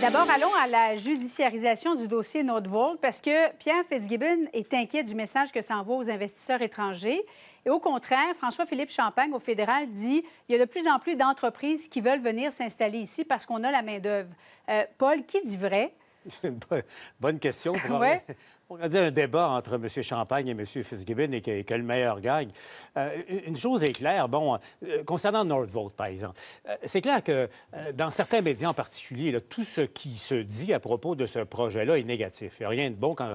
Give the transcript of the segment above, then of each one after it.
D'abord, allons à la judiciarisation du dossier Nordvold parce que Pierre Fitzgibbon est inquiet du message que ça envoie aux investisseurs étrangers. Et au contraire, François-Philippe Champagne, au fédéral, dit il y a de plus en plus d'entreprises qui veulent venir s'installer ici parce qu'on a la main-d'œuvre. Euh, Paul, qui dit vrai? Bonne question. Pour on dit un débat entre M. Champagne et M. Fitzgibbon et que, le meilleur gagne. Euh, une chose est claire, bon, euh, concernant Northvolt, par exemple, euh, c'est clair que dans certains médias en particulier, tout ce qui se dit à propos de ce projet-là est négatif. Il n'y a rien de bon quand,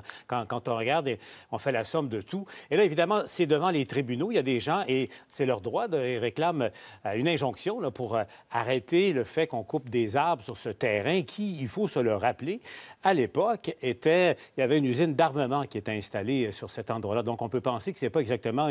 on regarde et on fait la somme de tout. Et là, évidemment, c'est devant les tribunaux, il y a des gens, et c'est leur droit, de, ils réclament une injonction pour arrêter le fait qu'on coupe des arbres sur ce terrain qui, il faut se le rappeler, à l'époque, était, il y avait une usine d'arbres qui est installé euh, sur cet endroit-là. Donc, on peut penser que ce n'est pas exactement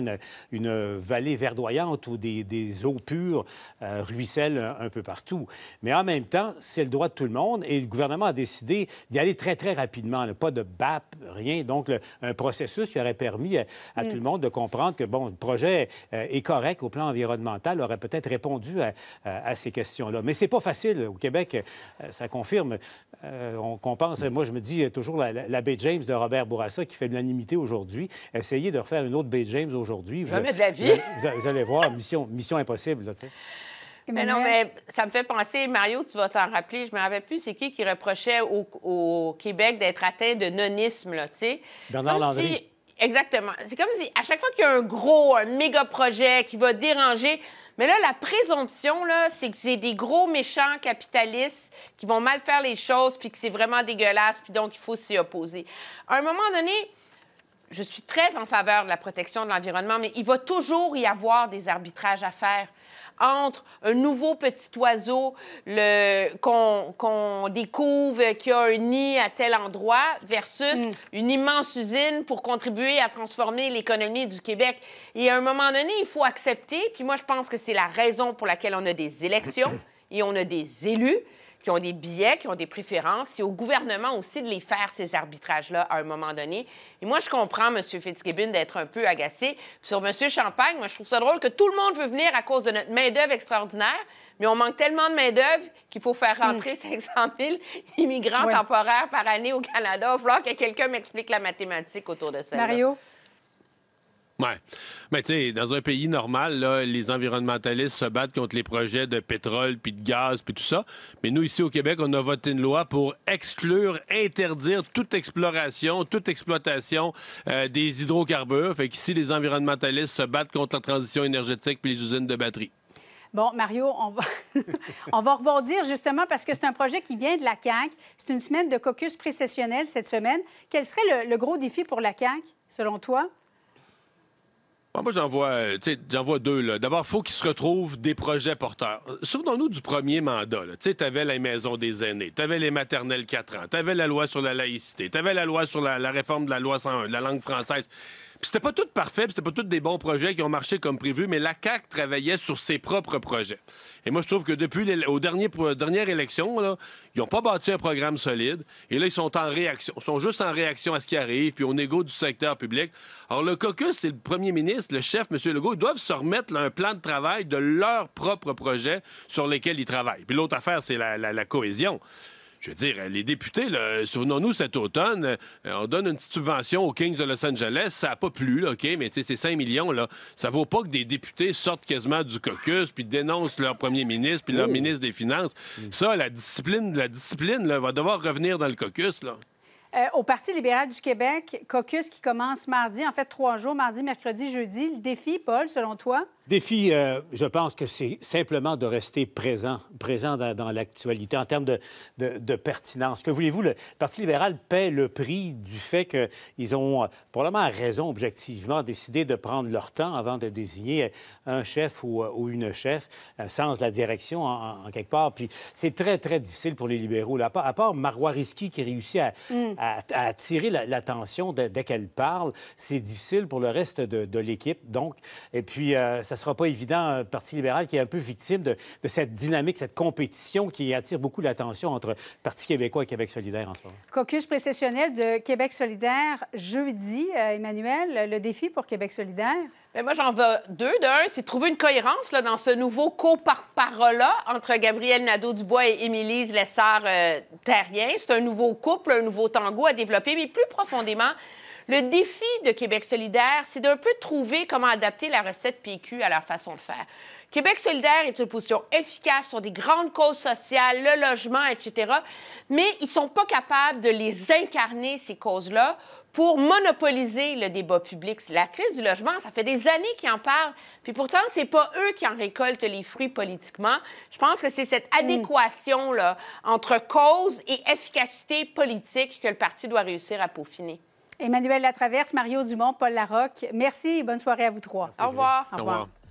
une, vallée verdoyante où des, eaux pures euh, ruissellent un, peu partout. Mais en même temps, c'est le droit de tout le monde et le gouvernement a décidé d'y aller très, très rapidement. Pas de BAP, rien. Donc, un processus qui aurait permis à, mm. tout le monde de comprendre que, bon, le projet euh, est correct au plan environnemental, aurait peut-être répondu à, ces questions-là. Mais c'est pas facile. Au Québec, euh, ça confirme euh, on compense. Moi, je me dis toujours la, James de Robert Bourassa qui fait l'unanimité aujourd'hui. Essayez de refaire une autre baie James aujourd'hui. vous, la vie. Vous, allez voir, mission, mission impossible. Là, mais non, mais ça me fait penser, Mario, tu vas t'en rappeler, je me rappelle plus, c'est qui qui reprochait au, Québec d'être atteint de nonisme, tu sais. Bernard Landry. Exactement. C'est comme si à chaque fois qu'il y a un gros, un méga projet qui va déranger, mais là, la présomption, là, c'est que c'est des gros méchants capitalistes qui vont mal faire les choses, puis que c'est vraiment dégueulasse, puis donc il faut s'y opposer. À un moment donné, je suis très en faveur de la protection de l'environnement, mais il va toujours y avoir des arbitrages à faire entre un nouveau petit oiseau qu'on découvre qui a un nid à tel endroit versus mm. une immense usine pour contribuer à transformer l'économie du Québec. Et à un moment donné, il faut accepter, puis moi je pense que c'est la raison pour laquelle on a des élections et on a des élus qui ont des billets, qui ont des préférences. C'est au gouvernement aussi de les faire, ces arbitrages-là, à un moment donné. Et moi, je comprends M. Fitzgibbon d'être un peu agacé. Sur M. Champagne, moi, je trouve ça drôle que tout le monde veut venir à cause de notre main-d'œuvre extraordinaire, mais on manque tellement de main-d'œuvre qu'il faut faire hmm. rentrer 500 000 immigrants temporaires par année au Canada. Il va falloir que quelqu'un m'explique la mathématique autour de ça. Mario? Oui. Mais tu sais, dans un pays normal, les environnementalistes se battent contre les projets de pétrole, puis de gaz, puis tout ça. Mais nous, ici au Québec, on a voté une loi pour exclure, interdire toute exploration, toute exploitation euh, des hydrocarbures. Fait qu'ici, les environnementalistes se battent contre la transition énergétique puis les usines de batteries. Bon, Mario, on va, rebondir justement parce que c'est un projet qui vient de la CAQ. C'est une semaine de caucus précessionnel cette semaine. Quel serait le, gros défi pour la CAQ, selon toi? moi, j'en vois, euh, vois, deux. D'abord, il faut qu'ils se retrouvent des projets porteurs. Euh, souvenons-nous du premier mandat. Tu avais la maison des aînés, tu avais les maternelles 4 ans, tu avais la loi sur la laïcité, tu avais la loi sur la, la réforme de la loi 101, de la langue française c'était pas tout parfait, c'était pas tous des bons projets qui ont marché comme prévu, mais la CAQ travaillait sur ses propres projets. Et moi, je trouve que depuis les, aux dernières, élections, ils ont pas bâti un programme solide. Et là, ils sont en réaction. Ils sont juste en réaction à ce qui arrive, puis au négo du secteur public. Alors, le caucus, c'est le premier ministre, le chef, M. Legault, doivent se remettre un plan de travail de leurs propres projets sur lesquels ils travaillent. Puis l'autre affaire, c'est la cohésion. Je veux dire, les députés, souvenons-nous cet automne, euh, on donne une petite subvention aux Kings de Los Angeles, ça n'a pas plu, OK, mais tu sais, c'est 5 millions, là. Ça vaut pas que des députés sortent quasiment du caucus puis dénoncent leur premier ministre puis leur oh. ministre des Finances. Mm. Ça, la discipline, la discipline va devoir revenir dans le caucus, là. Euh, au Parti libéral du Québec, caucus qui commence mardi, en fait trois jours, mardi, mercredi, jeudi. Le défi, Paul, selon toi? Défi, euh, je pense que c'est simplement de rester présent, présent dans, l'actualité en termes de, pertinence. Que voulez-vous, le Parti libéral paie le prix du fait qu'ils ont euh, probablement raison objectivement décidé de prendre leur temps avant de désigner euh, un chef ou, une chef, sans la direction en, quelque part. Puis c'est très, très difficile pour les libéraux. À part, à Risky qui réussit à, mm. attirer l'attention dès, qu'elle parle, c'est difficile pour le reste de, l'équipe. Donc, et puis, ne sera pas évident, euh, Parti libéral qui est un peu victime de, cette dynamique, cette compétition qui attire beaucoup l'attention entre Parti québécois et Québec solidaire en ce moment. Caucus précessionnel de Québec solidaire jeudi, euh, Emmanuel, le défi pour Québec solidaire? mais ben, moi, j'en veux deux. D'un, c'est trouver une cohérence là, dans ce nouveau co-parole-là entre Gabriel Nadeau-Dubois et Émilie Lessard-Terrien. Euh, c'est un nouveau couple, un nouveau tango à développer, mais plus profondément, le défi de Québec solidaire, c'est d'un peu trouver comment adapter la recette PQ à leur façon de faire. Québec solidaire est une position efficace sur des grandes causes sociales, le logement, etc., mais ils ne sont pas capables de les incarner, ces causes-là, pour monopoliser le débat public. La crise du logement, ça fait des années qu'ils en parlent, puis pourtant, ce n'est pas eux qui en récoltent les fruits politiquement. Je pense que c'est cette adéquation là, entre cause et efficacité politique que le parti doit réussir à peaufiner. Emmanuel Latraverse, Mario Dumont, Paul Larocque. Merci et bonne soirée à vous trois. Au revoir. Au revoir. Au revoir.